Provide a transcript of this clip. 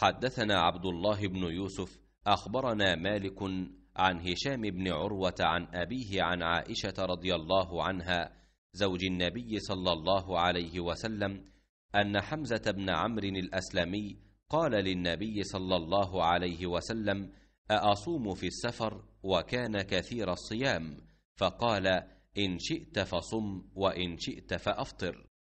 حدثنا عبد الله بن يوسف اخبرنا مالك عن هشام بن عروه عن ابيه عن عائشه رضي الله عنها زوج النبي صلى الله عليه وسلم ان حمزه بن عمرو الاسلمي قال للنبي صلى الله عليه وسلم ااصوم في السفر وكان كثير الصيام فقال ان شئت فصم وان شئت فافطر